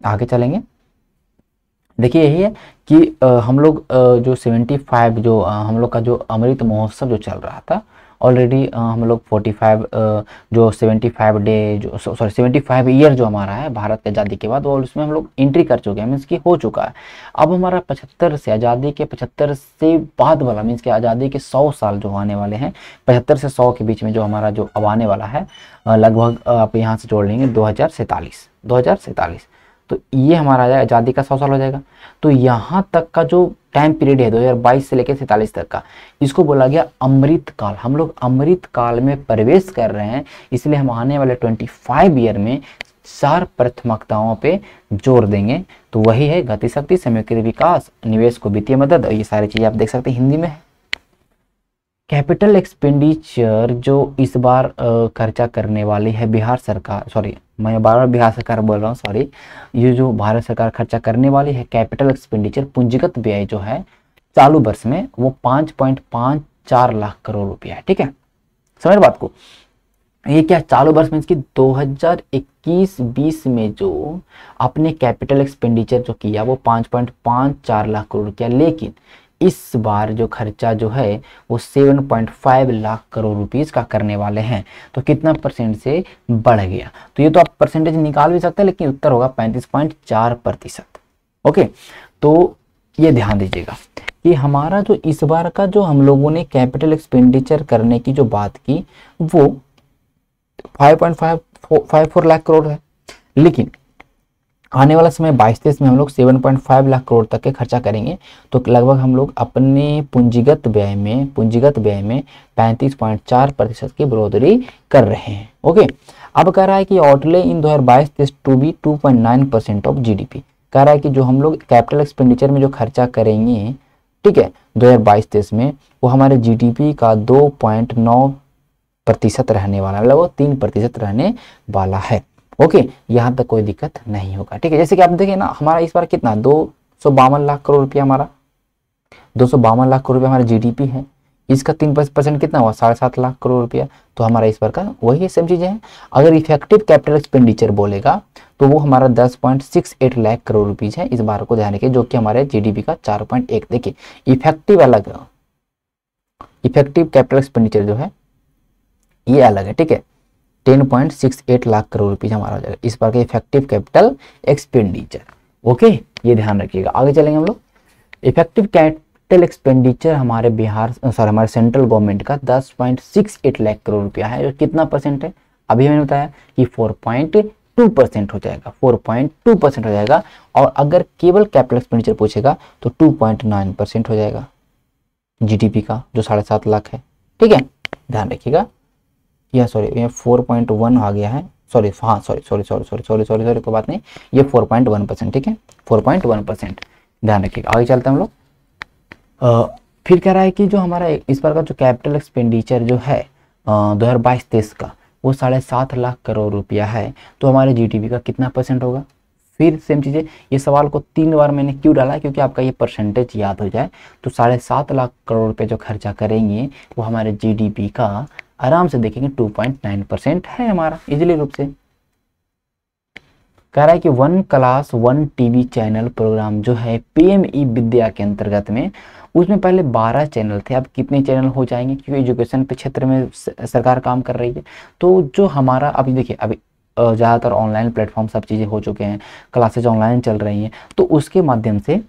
आगे चलेंगे देखिए यही है कि हम लोग जो जो 75 जो हम लोग का जो अमृत महोत्सव जो चल रहा था ऑलरेडी हम लोग 45 जो 75 डे जो सॉरी 75 ईयर जो हमारा है भारत की आज़ादी के बाद वो उसमें हम लोग एंट्री कर चुके हैं मीन्स कि हो चुका है अब हमारा 75 से आज़ादी के 75 से बाद वाला मीन्स कि आज़ादी के 100 साल जो आने वाले हैं 75 से 100 के बीच में जो हमारा जो अब आने वाला है लगभग आप यहाँ से जोड़ लेंगे दो हज़ार तो ये हमारा आ आज़ादी का सौ साल हो जाएगा तो यहाँ तक का जो टाइम पीरियड है दो हजार बाईस से लेकर सैंतालीस तक का इसको बोला गया अमृत काल हम लोग अमृत काल में प्रवेश कर रहे हैं इसलिए हम आने वाले ट्वेंटी फाइव ईयर में चार प्राथमिकताओं पे जोर देंगे तो वही है गतिशक्ति समय विकास निवेश को वित्तीय मदद और ये सारी चीज़ें आप देख सकते हैं हिंदी में है कैपिटल एक्सपेंडिचर जो इस बार खर्चा करने वाली है बिहार सरकार सॉरी मैं बार बार बिहार सरकार बोल रहा हूँ सॉरी ये जो भारत सरकार खर्चा करने वाली है कैपिटल एक्सपेंडिचर पूंजीगत व्यय जो है चालू वर्ष में वो पाँच पॉइंट पाँच चार लाख करोड़ रुपया है ठीक है समझ बात को ये क्या चालू वर्ष में इसकी 2021-20 में जो अपने कैपिटल एक्सपेंडिचर जो किया वो चार लाख करोड़ रुपया लेकिन इस बार जो खर्चा जो है वो 7.5 लाख करोड़ रुपीस का करने वाले हैं तो कितना परसेंट से बढ़ गया तो ये तो आप परसेंटेज निकाल भी सकते हैं लेकिन उत्तर होगा 35.4 प्रतिशत ओके तो ये ध्यान दीजिएगा कि हमारा जो इस बार का जो हम लोगों ने कैपिटल एक्सपेंडिचर करने की जो बात की वो 5.5 फाइव फोर लाख करोड़ है लेकिन आने वाला समय बाईस तेईस में हम लोग 7.5 लाख करोड़ तक के खर्चा करेंगे तो लगभग हम लोग अपने पूंजीगत व्यय में पूंजीगत व्यय में 35.4 प्रतिशत की बढ़ोतरी कर रहे हैं ओके अब कह रहा है कि आउटले इन 2022 तेईस to be nine percent of GDP कह रहा है कि जो हम लोग कैपिटल एक्सपेंडिचर में जो खर्चा करेंगे ठीक है बाईस तेईस में वो हमारे पी का नौ प्रतिशत रहने वाला है मतलब लगभग तीन प्रतिशत रहने वाला है ओके यहाँ तक कोई दिक्कत नहीं होगा ठीक है जैसे कि आप देखिए ना हमारा इस बार कितना दो सौ बावन लाख करोड़ रुपया हमारा दो सौ बावन लाख करोड़ रुपया हमारा जीडीपी है इसका तीन परसेंट कितना हुआ साढ़े सात लाख करोड़ रुपया तो हमारा इस बार का वही सेम चीज़ें हैं अगर इफेक्टिव कैपिटल एक्सपेंडिचर बोलेगा तो वो हमारा दस point six eight lakh crore rupees है इस बार को ध्यान रखिए जो कि हमारे जीडीपी का चार पॉइंट एक देखिए इफेक्टिव अलग इफेक्टिव कैपिटल एक्सपेंडिचर जो है ये अलग है ठीक है ten point six eight lakh crore rupees हमारा हो जाएगा इस बार का इफेक्टिव कैपिटल एक्सपेंडिचर ओके ये ध्यान रखिएगा आगे चलेंगे हम लोग इफेक्टिव कैपिटल एक्सपेंडिचर हमारे बिहार सॉरी हमारे सेंट्रल गवर्नमेंट का दस point six eight lakh crore रुपया है जो कितना परसेंट है अभी मैंने बताया कि फोर पॉइंट टू परसेंट हो जाएगा फोर पॉइंट टू परसेंट हो जाएगा और अगर केवल कैपिटल एक्सपेंडिचर पूछेगा तो टू पॉइंट नाइन परसेंट हो जाएगा जीडीपी का जो साढ़े सात लाख है ठीक है ध्यान रखिएगा या सॉरी ये फोर पॉइंट वन आ गया है सॉरी हाँ sorry sorry sorry sorry sorry sorry sorry कोई बात नहीं ये फोर पॉइंट वन परसेंट ठीक है फोर पॉइंट वन परसेंट ध्यान रखिएगा आगे चलते हैं हम लोग फिर कह रहा है कि जो हमारा इस बार का जो कैपिटल एक्सपेंडिचर जो है दो हज़ार बाईस तेईस का वो साढ़े सात लाख करोड़ रुपया है तो हमारे जीडीपी का कितना परसेंट होगा फिर सेम चीज़ें ये सवाल को तीन बार मैंने क्यों डाला क्योंकि आपका ये परसेंटेज याद हो जाए तो साढ़े सात लाख करोड़ रुपये जो खर्चा करेंगे वो हमारे जीडीपी का आराम से देखेंगे 2.9 परसेंट है हमारा इजिली रूप से कह रहा है कि one class one TV channel programme जो है पीएमई e विद्या के अंतर्गत में उसमें पहले 12 चैनल थे अब कितने चैनल हो जाएंगे क्योंकि एजुकेशन पे क्षेत्र में सरकार काम कर रही है तो जो हमारा अभी देखिए अभी ज़्यादातर ऑनलाइन प्लेटफॉर्म सब चीज़ें हो चुके हैं क्लासेज ऑनलाइन चल रही हैं तो उसके माध्यम से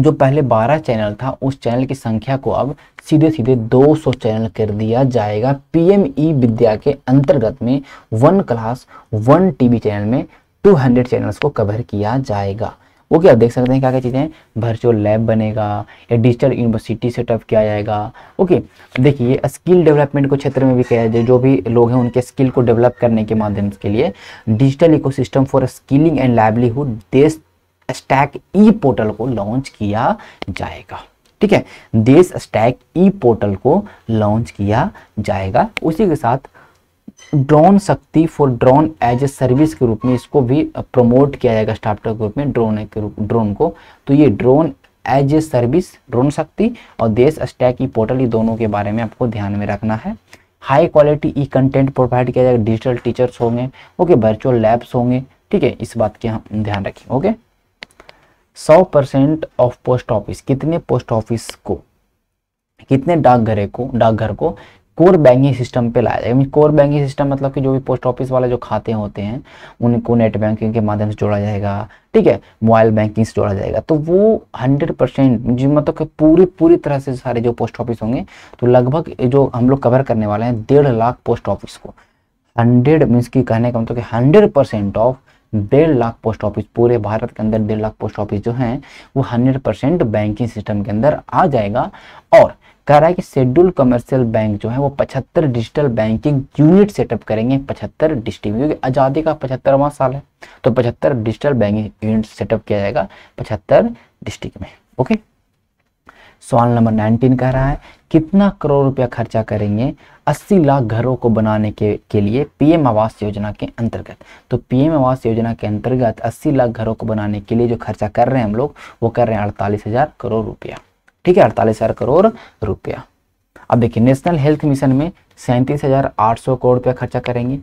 जो पहले 12 चैनल था उस चैनल की संख्या को अब सीधे सीधे 200 चैनल कर दिया जाएगा पीएमई विद्या के अंतर्गत में one class one TV channel में 200 चैनल्स को कवर किया जाएगा ओके आप देख सकते हैं क्या क्या चीज़ें वर्चुअल लैब बनेगा या डिजिटल यूनिवर्सिटी सेटअप किया जाएगा ओके देखिए स्किल डेवलपमेंट को क्षेत्र में भी किया जाए जो भी लोग हैं उनके स्किल को डेवलप करने के माध्यम के लिए digital ecosystem for skilling and livelihood Desh stack e portal को लॉन्च किया जाएगा ठीक है देश स्टैक ई पोर्टल को लॉन्च किया जाएगा उसी के साथ drone Shakti for drone as a service के रूप में इसको भी प्रमोट किया जाएगा स्टार्टअप के रूप में ड्रोन के रूप ड्रोन को तो ये drone as a service drone Shakti और देश स्टैक ई पोर्टल ये दोनों के बारे में आपको ध्यान में रखना है high quality e content provide किया जाएगा डिजिटल टीचर्स होंगे ओके वर्चुअल लैब्स होंगे ठीक है इस बात के हम ध्यान रखें ओके सौ परसेंट ऑफ पोस्ट ऑफिस कितने पोस्ट ऑफिस को कितने डाकघरे को डाकघर को कोर बैंकिंग सिस्टम पे लाया जाएगा कोर बैंकिंग सिस्टम मतलब कि जो भी पोस्ट ऑफिस वाले जो खाते होते हैं उनको नेट बैंकिंग के माध्यम से जोड़ा जाएगा ठीक है मोबाइल बैंकिंग से जोड़ा जाएगा तो वो 100 परसेंट जो मतलब कि पूरी पूरी तरह से सारे जो पोस्ट ऑफिस होंगे तो लगभग जो हम लोग कवर करने वाले हैं डेढ़ लाख पोस्ट ऑफिस को हंड्रेड मीन्स की कहने का मतलब कि हंड्रेड परसेंट ऑफ डेढ़ लाख पोस्ट ऑफिस पूरे भारत के अंदर डेढ़ लाख पोस्ट ऑफिस जो है वो हंड्रेड परसेंट बैंकिंग सिस्टम के अंदर आ जाएगा और कह रहा है कि शेड्यूल कमर्शियल बैंक जो है वो 75 डिजिटल बैंकिंग यूनिट सेटअप करेंगे 75 डिस्ट्रीब्यूट क्योंकि आज़ादी का पचहत्तरवां साल है तो 75 डिजिटल बैंकिंग यूनिट सेटअप किया जाएगा 75 डिस्ट्रिक्ट में ओके सवाल नंबर नाइनटीन कह रहा है कितना करोड़ रुपया खर्चा करेंगे 80 लाख घरों को बनाने के के लिए पीएम आवास योजना के अंतर्गत तो पीएम आवास योजना के अंतर्गत 80 लाख घरों को बनाने के लिए जो खर्चा कर रहे हैं हम लोग वो कर रहे हैं अड़तालीस हजार करोड़ रुपया ठीक है अड़तालीस हजार करोड़ रुपया अब देखिए नेशनल हेल्थ मिशन में सैंतीस हजार आठ सौ करोड़ रुपया खर्चा करेंगे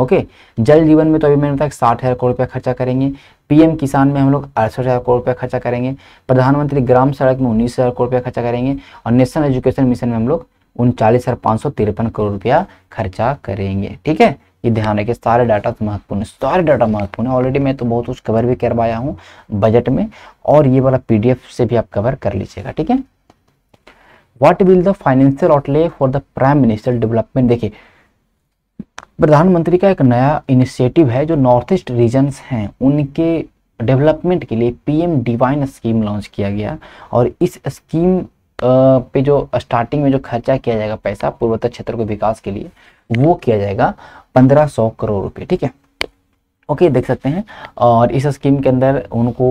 ओके जल जीवन में तो अभी मैंने बताया साठ हज़ार करोड़ रुपया खर्चा करेंगे पीएम किसान में हम लोग अड़सठ हज़ार करोड़ रुपया खर्चा करेंगे प्रधानमंत्री ग्राम सड़क में उन्नीस हज़ार करोड़ रुपया खर्चा करेंगे और नेशनल एजुकेशन मिशन में हम लोग उनचालीस हज़ार पांच सौ तिरपन करोड़ रुपया खर्चा करेंगे ठीक है ये ध्यान रखिए सारे डाटा तो महत्वपूर्ण है सारे डाटा महत्वपूर्ण है ऑलरेडी मैं तो बहुत कुछ कवर भी करवाया हूँ बजट में और ये वाला पीडीएफ से भी आप कवर कर लीजिएगा ठीक है what will the financial outlay for the prime minister development देखिए प्रधानमंत्री का एक नया इनिशिएटिव है जो नॉर्थ ईस्ट रीजन्स हैं उनके डेवलपमेंट के लिए पीएम डिवाइन स्कीम लॉन्च किया गया और इस स्कीम पे जो स्टार्टिंग में जो खर्चा किया जाएगा पैसा पूर्वोत्तर क्षेत्र के विकास के लिए वो किया जाएगा पंद्रह सौ करोड़ रुपये ठीक है ओके देख सकते हैं और इस स्कीम के अंदर उनको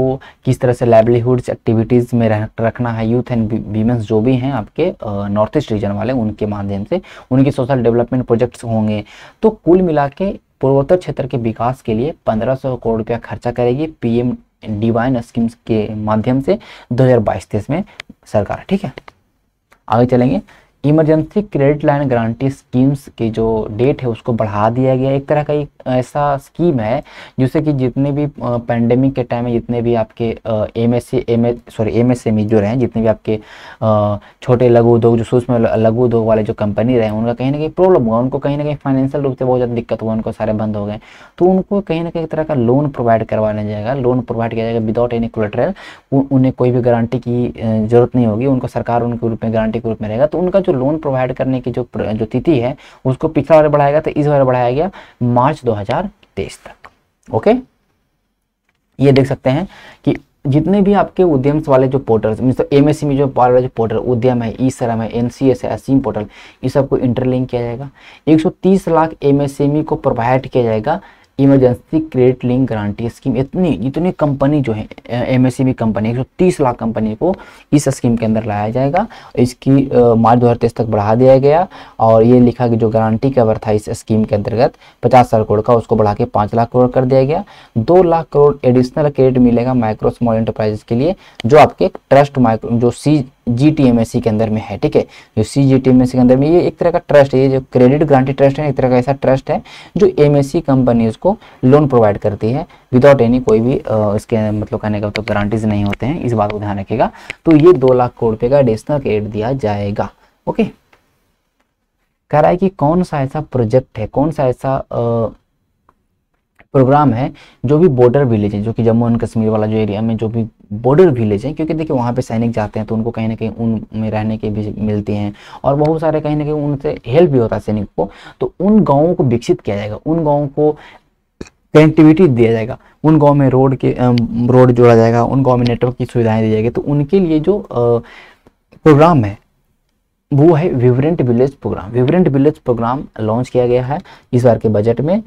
किस तरह से लाइवलीहुड एक्टिविटीज़ में रह, रखना है यूथ एंड वीमेंस जो भी हैं आपके नॉर्थ ईस्ट रीजन वाले उनके माध्यम से उनके सोशल डेवलपमेंट प्रोजेक्ट्स होंगे तो कुल मिला पूर्वोत्तर क्षेत्र के विकास के लिए पंद्रह करोड़ रुपया खर्चा करेगी पी डिवाइन स्कीम्स के माध्यम से 2022 हजार में सरकार ठीक है आगे चलेंगे emergency credit line guarantee schemes की जो डेट है उसको बढ़ा दिया गया एक तरह का एक ऐसा स्कीम है जिससे कि जितने भी पैंडेमिक के टाइम में जितने भी आपके M S M sorry M S M जो रहे हैं जितने भी आपके छोटे लघु उद्योग जो सूक्ष्म लघु उद्योग वाले जो कंपनी रहे उनका कहीं ना कहीं प्रॉब्लम हुआ उनको कहीं ना कहीं फाइनेंशियल रूप से बहुत ज़्यादा दिक्कत हुआ उनको सारे बंद हो गए तो उनको कहीं ना कहीं एक तरह का लोन प्रोवाइड करवाया जाएगा लोन प्रोवाइड किया जाएगा विदाउट एनी कोलेट्रल उन्हें कोई भी गारंटी की जरूरत नहीं होगी उनको सरकार उनके रूप में गारंटी के रूप में रहेगा तो उनका जो तो लोन प्रोवाइड करने की जो जो तिथि है उसको पिछला बार बढ़ाया गया तो इस बार बढ़ाया गया मार्च दो तक ओके ये देख सकते हैं कि जितने भी आपके उद्यम्स वाले जो पोर्टल्स मीन तो एम e में जो वाले जो पोर्टल उद्यम है ई सरम है एन है असीम पोर्टल ये सबको इंटरलिंक किया जाएगा 130 लाख एमएसएमई e को प्रोवाइड किया जाएगा emergency credit link guarantee scheme इतनी जितनी कंपनी जो है एम एस कंपनी एक तीस लाख कंपनी को इस स्कीम के अंदर लाया जाएगा इसकी मार्च दो तक बढ़ा दिया गया और ये लिखा कि जो गारंटी कवर था इस स्कीम के अंतर्गत पचास हज़ार करोड़ का उसको बढ़ा के पाँच लाख करोड़ कर दिया गया दो लाख करोड़ एडिशनल क्रेडिट मिलेगा माइक्रो स्मॉल इंटरप्राइजेस के लिए जो आपके ट्रस्ट माइक्रो जो सी जीटीएमएससी के अंदर में है ठीक है जो C G T M S के अंदर में ये एक तरह का ट्रस्ट है ये जो क्रेडिट ग्रांटी ट्रस्ट है एक तरह का ऐसा ट्रस्ट है जो एम एस सी कंपनीज को लोन प्रोवाइड करती है विदाउट एनी कोई भी आ, इसके मतलब कहने का तो मतलब गारंटीज नहीं होते हैं इस बात को ध्यान रखिएगा तो ये दो लाख करोड़ रुपये का एडिशनल क्रेडिट दिया जाएगा ओके कह रहा है कि कौन सा ऐसा प्रोजेक्ट है कौन सा ऐसा प्रोग्राम है जो भी बॉर्डर विलेज है जो कि जम्मू एंड कश्मीर वाला जो एरिया में जो भी बॉर्डर विलेज हैं क्योंकि देखिए वहाँ पे सैनिक जाते हैं तो उनको कहीं ना कहीं उन में रहने के भी मिलते हैं और बहुत सारे कहीं ना कहीं उनसे हेल्प भी होता है सैनिक को तो उन गाँवों को विकसित किया जाएगा उन गाँवों को कनेक्टिविटी दिया जाएगा उन गाँव में रोड के रोड जोड़ा जाएगा उन गाँव में नेटवर्क की सुविधाएँ दी जाएगी तो उनके लिए जो प्रोग्राम है वो है vibrant village programme vibrant village programme launch किया गया है इस बार के बजट में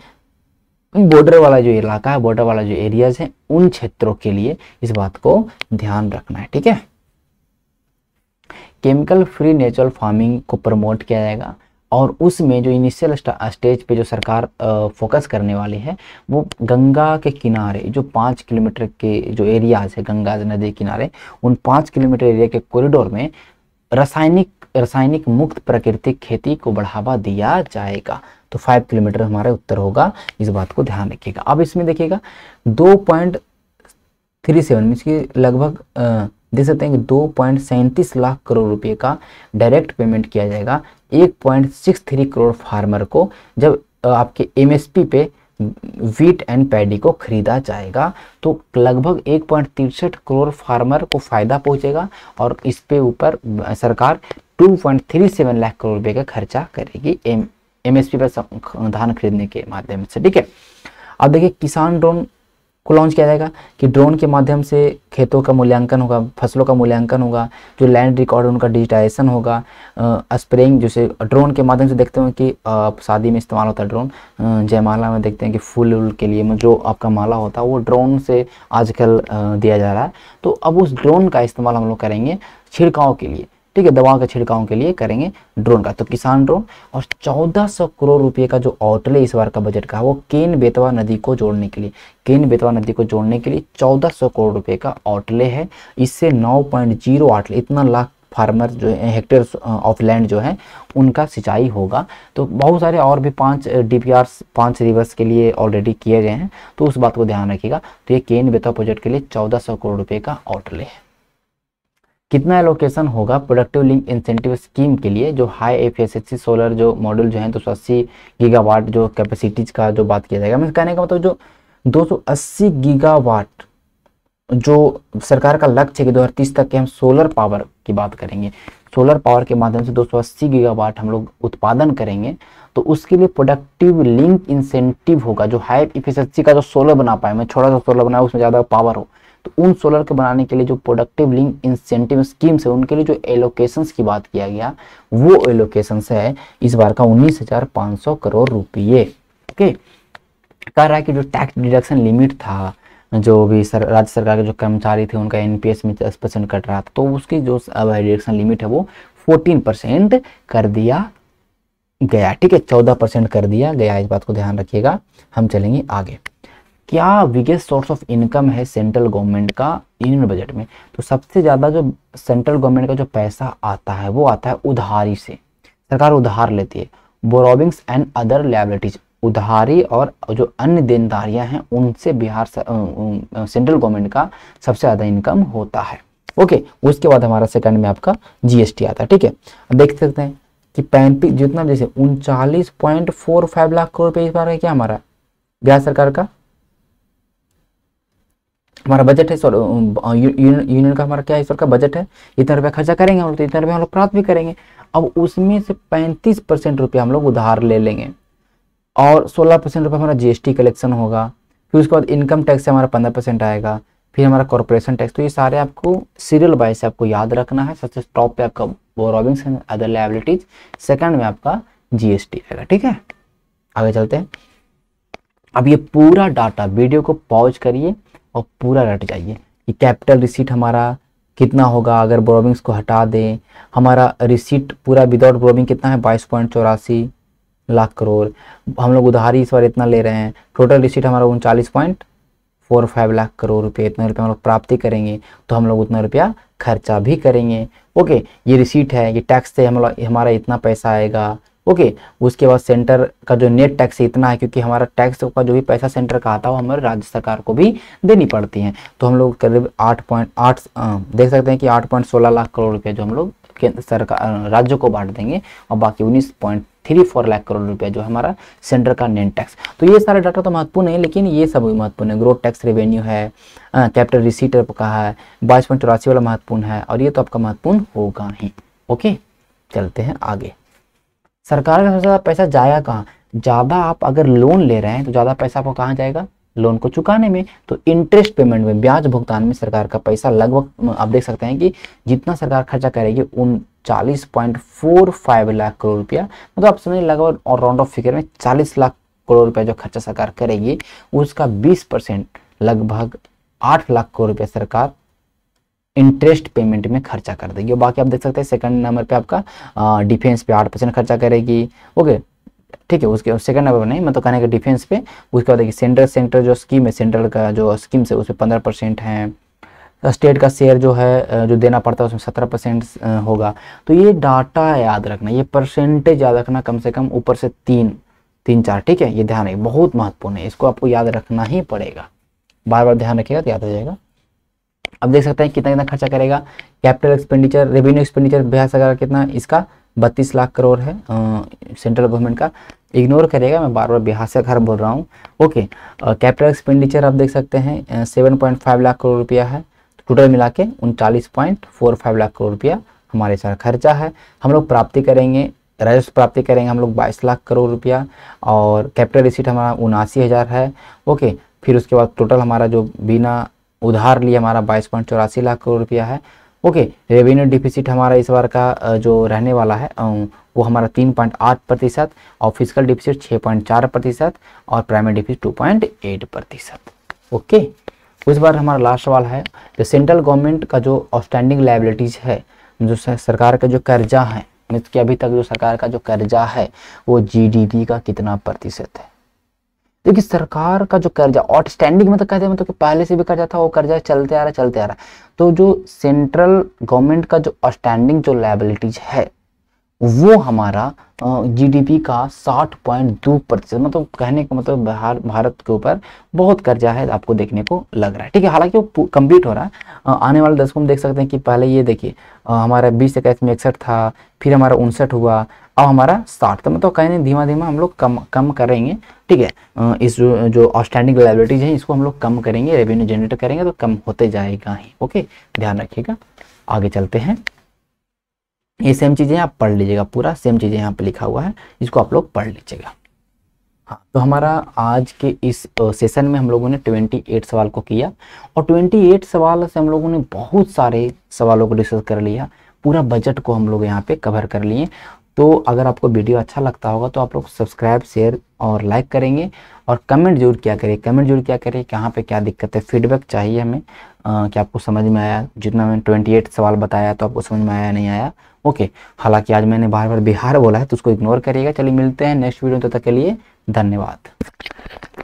बॉर्डर वाला जो इलाका है बॉर्डर वाला जो एरियाज है उन क्षेत्रों के लिए इस बात को ध्यान रखना है ठीक है केमिकल फ्री नेचुरल फार्मिंग को प्रमोट किया जाएगा और उसमें जो इनिशियल स्टेज पे जो सरकार फोकस करने वाली है वो गंगा के किनारे जो पाँच किलोमीटर के जो एरियाज है गंगा नदी किनारे उन पाँच किलोमीटर एरिया के कॉरिडोर में रासायनिक रासायनिक मुक्त प्राकृतिक खेती को बढ़ावा दिया जाएगा तो फाइव किलोमीटर हमारे उत्तर होगा इस बात को ध्यान रखिएगा अब इसमें देखिएगा दो पॉइंट थ्री सेवन मीन की लगभग देख सकते हैं कि दो पॉइंट सैंतीस लाख करोड़ रुपए का डायरेक्ट पेमेंट किया जाएगा एक point six three crore farmer को जब आपके पी पे वीट एंड पैडी को खरीदा जाएगा तो लगभग एक पॉइंट तिरसठ करोड़ फार्मर को फायदा पहुंचेगा और इस पे ऊपर सरकार two point three seven lakh crore रुपए का खर्चा करेगी एम एमएसपी पर धान खरीदने के माध्यम से ठीक है अब देखिए किसान ड्रोन को लॉन्च किया जाएगा कि ड्रोन के माध्यम से खेतों का मूल्यांकन होगा फसलों का मूल्यांकन होगा जो लैंड रिकॉर्ड उनका डिजिटाइजेशन होगा स्प्रेइंग जैसे ड्रोन के माध्यम से देखते हैं कि शादी में इस्तेमाल होता है ड्रोन जयमाला में देखते हैं कि फूल उल के लिए जो आपका माला होता है वो ड्रोन से आजकल दिया जा रहा है तो अब उस ड्रोन का इस्तेमाल हम लोग करेंगे छिड़काव के लिए ठीक है दवाओं का छिड़काव के लिए करेंगे ड्रोन का तो किसान ड्रोन और 1400 करोड़ रुपए का जो आउटले इस बार का बजट का वो केन बेतवा नदी को जोड़ने के लिए केन बेतवा नदी को जोड़ने के लिए 1400 करोड़ रुपए का आउटले है इससे 9.08 इतना लाख फार्मर जो है हेक्टेयर ऑफ लैंड जो है उनका सिंचाई होगा तो बहुत सारे और भी पांच डी पी आर रिवर्स के लिए ऑलरेडी किए गए हैं तो उस बात को ध्यान रखिएगा तो ये केन बेतवा प्रोजेक्ट के लिए चौदह सौ करोड़ रुपये का आउटले है कितना एलोकेशन होगा प्रोडक्टिव लिंक इंसेंटिव स्कीम के लिए जो हाई एफिशिएंसी सोलर जो मॉडल जो है दो सौ अस्सी गीगावाट जो कैपेसिटीज का जो बात किया जाएगा मैं कहने का मतलब जो 280 गीगावाट जो सरकार का लक्ष्य है कि 2030 तक के हम सोलर पावर की बात करेंगे सोलर पावर के माध्यम से 280 गीगावाट हम लोग उत्पादन करेंगे तो उसके लिए प्रोडक्टिव लिंक इंसेंटिव होगा जो हाई इफिशेंसी का जो सोलर बना पाए मैं छोटा सा सोलर बनाया उसमें ज़्यादा पावर हो तो उन सोलर के बनाने के लिए जो प्रोडक्टिव लिंक इंसेंटिव स्कीम्स है उनके लिए जो एलोकेशंस की बात किया गया वो एलोकेशंस है इस बार का उन्नीस करोड़ रुपये ओके कह रहा है कि जो टैक्स डिडक्शन लिमिट था जो भी सर राज्य सरकार के जो कर्मचारी थे उनका एनपीएस में दस परसेंट कट रहा था तो उसकी जो डिडक्शन लिमिट है वो फोर्टीन परसेंट कर दिया गया ठीक है चौदह परसेंट कर दिया गया इस बात को ध्यान रखिएगा हम चलेंगे आगे क्या बिगेस्ट सोर्स ऑफ इनकम है सेंट्रल गवर्नमेंट का यूनियन बजट में तो सबसे ज़्यादा जो सेंट्रल गवर्नमेंट का जो पैसा आता है वो आता है उधारी से सरकार उधार लेती है बोरोबिंग्स एंड अदर लाइबिलिटीज उधारी और जो अन्य देनदारियां हैं उनसे बिहार सेंट्रल गवर्नमेंट का सबसे ज़्यादा इनकम होता है ओके उसके बाद हमारा सेकंड में आपका जीएसटी आता है ठीक है देख सकते हैं कि पैंतीस जितना जैसे उनचालीस point four five lakh crore रुपये इस बार है क्या हमारा बिहार सरकार का हमारा बजट है यूनियन का हमारा क्या है सरकार बजट है इतना रुपया खर्चा करेंगे हम लोग तो इतना रुपया हम लोग प्राप्त भी करेंगे अब उसमें से पैंतीस परसेंट रुपया हम लोग उधार ले लेंगे और सोलह परसेंट रुपया हमारा जीएसटी कलेक्शन होगा फिर उसके बाद इनकम टैक्स से हमारा पंद्रह परसेंट आएगा फिर हमारा कॉरपोरेशन टैक्स तो ये सारे आपको सीरियल वाइज आपको याद रखना है सबसे टॉप पे आपका बोरोविंग्स अदर लाइबिलिटीज सेकंड में आपका जीएसटी आएगा ठीक है आगे चलते हैं अब ये पूरा डाटा वीडियो को पॉज करिए और पूरा रट जाइए कि कैपिटल रिसीट हमारा कितना होगा अगर ब्रोबिंग्स को हटा दें हमारा रिसीट पूरा विदाउट ब्रोबिंग कितना है बाईस पॉइंट चौरासी लाख करोड़ हम लोग उधारी इस बार इतना ले रहे हैं टोटल रिसीट हमारा उनचालीस point four five lakh crore रुपये इतना रुपये हम लोग प्राप्ति करेंगे तो हम लोग उतना रुपया खर्चा भी करेंगे ओके ये रिसीट है ये टैक्स से हम लोग हमारा इतना पैसा आएगा ओके उसके बाद सेंटर का जो नेट टैक्स इतना है क्योंकि हमारा टैक्स का जो भी पैसा सेंटर का आता है वो हमारे राज्य सरकार को भी देनी पड़ती है तो हम लोग करीब आठ पॉइंट आठ देख सकते हैं कि आठ पॉइंट सोलह लाख करोड़ रुपये जो हम लोग केंद्र सरकार राज्यों को बांट देंगे और बाकी उन्नीस point three four lakh crore रुपया जो हमारा सेंटर का नेट टैक्स तो ये सारे डाटा तो महत्वपूर्ण है लेकिन ये सब महत्वपूर्ण है ग्रोथ टैक्स रेवेन्यू है कैपिटल रिसीट का है बाईस पॉइंट चौरासी वाला महत्वपूर्ण है और ये तो आपका महत्वपूर्ण होगा ही ओके चलते हैं आगे सरकार का सबसे ज़्यादा पैसा जाया कहाँ ज़्यादा आप अगर लोन ले रहे हैं तो ज़्यादा पैसा आपको कहाँ जाएगा लोन को चुकाने में तो इंटरेस्ट पेमेंट में ब्याज भुगतान में सरकार का पैसा लगभग आप देख सकते हैं कि जितना सरकार खर्चा करेगी उन चालीस point four five lakh crore रुपया मतलब आप समझ लगभग और राउंड ऑफ फिगर में चालीस लाख करोड़ रुपया जो खर्चा सरकार करेगी उसका बीस परसेंट लगभग आठ लाख करोड़ रुपया सरकार इंटरेस्ट पेमेंट में खर्चा कर देगी और बाकी आप देख सकते हैं सेकंड नंबर पे आपका डिफेंस पे आठ परसेंट खर्चा करेगी ओके ठीक है उसके सेकंड नंबर पर नहीं मतलब कहने का डिफेंस पे उसके बाद देखिए सेंट्रल सेंटर जो स्कीम है सेंट्रल का जो स्कीम है उसमें पंद्रह परसेंट है स्टेट का शेयर जो है जो देना पड़ता है उसमें सत्रह परसेंट होगा तो ये डाटा याद रखना ये परसेंटेज याद रखना कम से कम ऊपर से तीन तीन चार ठीक है ये ध्यान रखिए बहुत महत्वपूर्ण है इसको आपको याद रखना ही पड़ेगा बार बार ध्यान रखिएगा तो याद आ जाएगा अब देख सकते हैं कितना कितना खर्चा करेगा capital expenditure revenue expenditure Bihar सरकार कितना इसका बत्तीस लाख करोड़ है सेंट्रल गवर्नमेंट का इग्नोर करेगा मैं बार बार बिहार से घर बोल रहा हूँ ओके कैपिटल एक्सपेंडिचर आप देख सकते हैं seven point five lakh crore रुपया है टोटल मिला के उनचालीस point four five lakh crore रुपया हमारे सारा खर्चा है हम लोग प्राप्ति करेंगे राजस्व प्राप्ति करेंगे हम लोग बाईस लाख करोड़ रुपया और कैपिटल रिसीट हमारा उनासी हज़ार है ओके फिर उसके बाद टोटल हमारा जो बिना उधार लिए हमारा बाईस पॉइंट चौरासी लाख करोड़ रुपया है ओके रेवेन्यू डिफिसिट हमारा इस बार का जो रहने वाला है वो हमारा तीन पॉइंट आठ प्रतिशत और फिजिकल डिफिसिट छः पॉइंट चार प्रतिशत और primary deficit two point eight प्रतिशत ओके उस बार हमारा लास्ट सवाल है जो सेंट्रल गवर्नमेंट का जो आउटस्टैंडिंग लाइबिलिटीज़ है जो सरकार का जो कर्जा है मतलब कि अभी तक जो सरकार का जो कर्जा है वो पी का कितना प्रतिशत है देखिए सरकार का जो कर्जा आउटस्टैंडिंग मतलब कहते हैं मतलब कि पहले से भी कर्जा था वो कर्जा चलते आ रहा चलते आ रहा तो जो सेंट्रल गवर्नमेंट का जो आउटस्टैंडिंग जो लाइबिलिटीज है वो हमारा जीडीपी का 60.2 प्रतिशत मतलब कहने का मतलब बिहार भारत के ऊपर बहुत कर्जा है आपको देखने को लग रहा है ठीक है हालांकि वो कंप्लीट हो रहा है आने वाले दशकों में देख सकते हैं कि पहले ये देखिए हमारा बीस इक्कीस में इकसठ था फिर हमारा उनसठ हुआ अब हमारा साठ तो मतलब कहने धीमा धीमा हम लोग कम कम करेंगे ठीक है इस जो आउटस्टैंडिंग लाइबिलिटीज है इसको हम लोग कम करेंगे रेवेन्यू जनरेट करेंगे तो कम होते जाएगा ही ओके ध्यान रखिएगा आगे चलते हैं ये सेम चीज़ें आप पढ़ लीजिएगा पूरा सेम चीज़ें यहाँ पे लिखा हुआ है इसको आप लोग पढ़ लीजिएगा हाँ तो हमारा आज के इस सेशन में हम लोगों ने 28 सवाल को किया और 28 सवाल से हम लोगों ने बहुत सारे सवालों को डिस्कस कर लिया पूरा बजट को हम लोग यहाँ पे कवर कर लिए तो अगर आपको वीडियो अच्छा लगता होगा तो आप लोग सब्सक्राइब शेयर और लाइक करेंगे और कमेंट जरूर क्या करें कमेंट जरूर क्या करें कहाँ पे क्या दिक्कत है फीडबैक चाहिए हमें कि आपको समझ में आया जितना मैंने ट्वेंटी एट सवाल बताया तो आपको समझ में आया नहीं आया ओके हालांकि आज मैंने बार बार बिहार बोला है तो उसको इग्नोर करिएगा चलिए मिलते हैं नेक्स्ट वीडियो तब तो तक के लिए धन्यवाद